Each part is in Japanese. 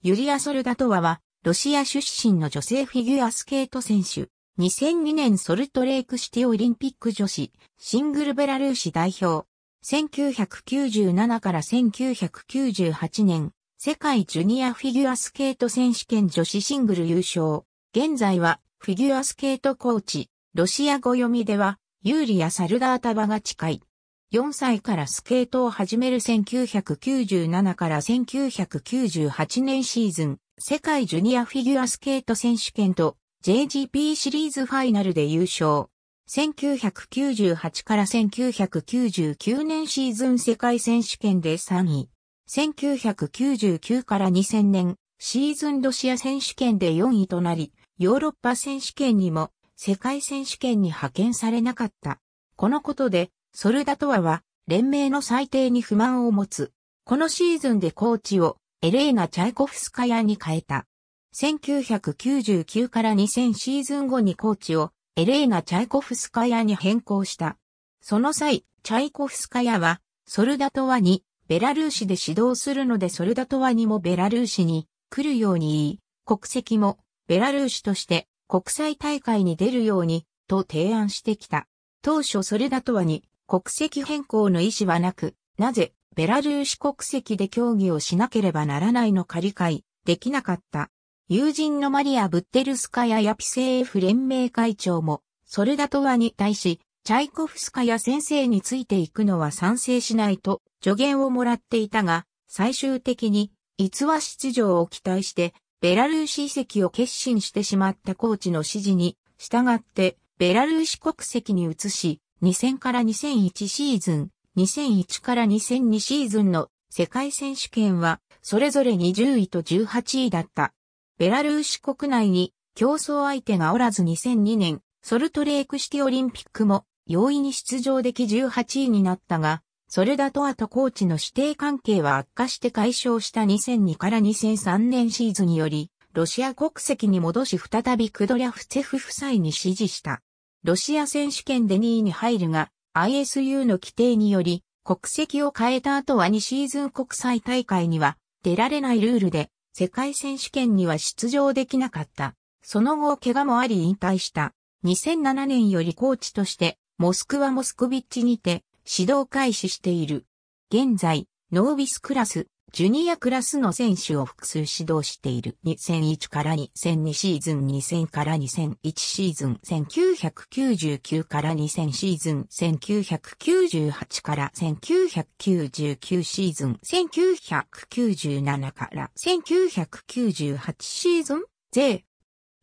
ユリア・ソルダトワは、ロシア出身の女性フィギュアスケート選手。2002年ソルトレイクシティオリンピック女子、シングルベラルーシ代表。1997から1998年、世界ジュニアフィギュアスケート選手権女子シングル優勝。現在は、フィギュアスケートコーチ、ロシア語読みでは、ユーリア・サルダータバが近い。4歳からスケートを始める1997から1998年シーズン、世界ジュニアフィギュアスケート選手権と JGP シリーズファイナルで優勝。1998から1999年シーズン世界選手権で3位。1999から2000年シーズンロシア選手権で4位となり、ヨーロッパ選手権にも世界選手権に派遣されなかった。このことでソルダトアは、連盟の裁定に不満を持つ。このシーズンでコーチをエレーナ・チャイコフスカヤに変えた。1999から2000シーズン後にコーチをエレーナ・チャイコフスカヤに変更した。その際、チャイコフスカヤはソルダトワにベラルーシで指導するのでソルダトワにもベラルーシに来るように言い、国籍もベラルーシとして国際大会に出るようにと提案してきた。当初ソルダトワに国籍変更の意思はなく、なぜベラルーシ国籍で競技をしなければならないのか理解できなかった。友人のマリア・ブッテルスカヤ・ヤピセーフ連盟会長も、ソルダトワに対し、チャイコフスカヤ先生についていくのは賛成しないと助言をもらっていたが、最終的に、逸話出場を期待して、ベラルーシ遺跡を決心してしまったコーチの指示に、従って、ベラルーシ国籍に移し、2000から2001シーズン、2001から2002シーズンの世界選手権は、それぞれ20位と18位だった。ベラルーシ国内に競争相手がおらず2002年、ソルトレークシティオリンピックも容易に出場でき18位になったが、それだとあとコーチの指定関係は悪化して解消した2002から2003年シーズンにより、ロシア国籍に戻し再びクドリャフツェフ夫妻に指示した。ロシア選手権で2位に入るが、ISU の規定により、国籍を変えた後は2シーズン国際大会には出られないルールで、世界選手権には出場できなかった。その後怪我もあり引退した。2007年よりコーチとして、モスクワ・モスクビッチにて指導開始している。現在、ノービスクラス、ジュニアクラスの選手を複数指導している2001から2002シーズン2000から2001シーズン1999から2000シーズン1998から1999シーズン1997から1998シーズン税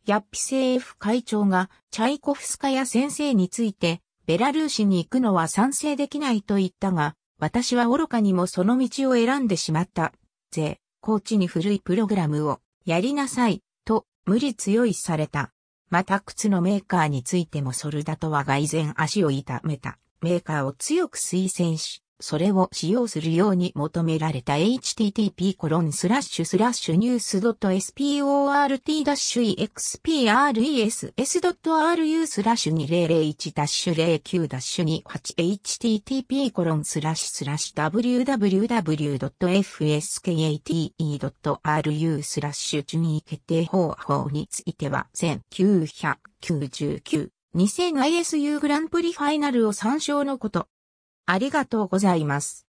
ヤッピ政府会長がチャイコフスカヤ先生についてベラルーシに行くのは賛成できないと言ったが私は愚かにもその道を選んでしまった。ぜ、コーチに古いプログラムをやりなさい、と無理強いされた。また靴のメーカーについてもソルダトは外然足を痛めた。メーカーを強く推薦し、それを使用するように求められた http://news.sport-express.ru スラッシュ 2001-09-http://www.fskate.ru スラッシュ順位決定方法については1999 2000ISU グランプリファイナルを参照のこと。ありがとうございます。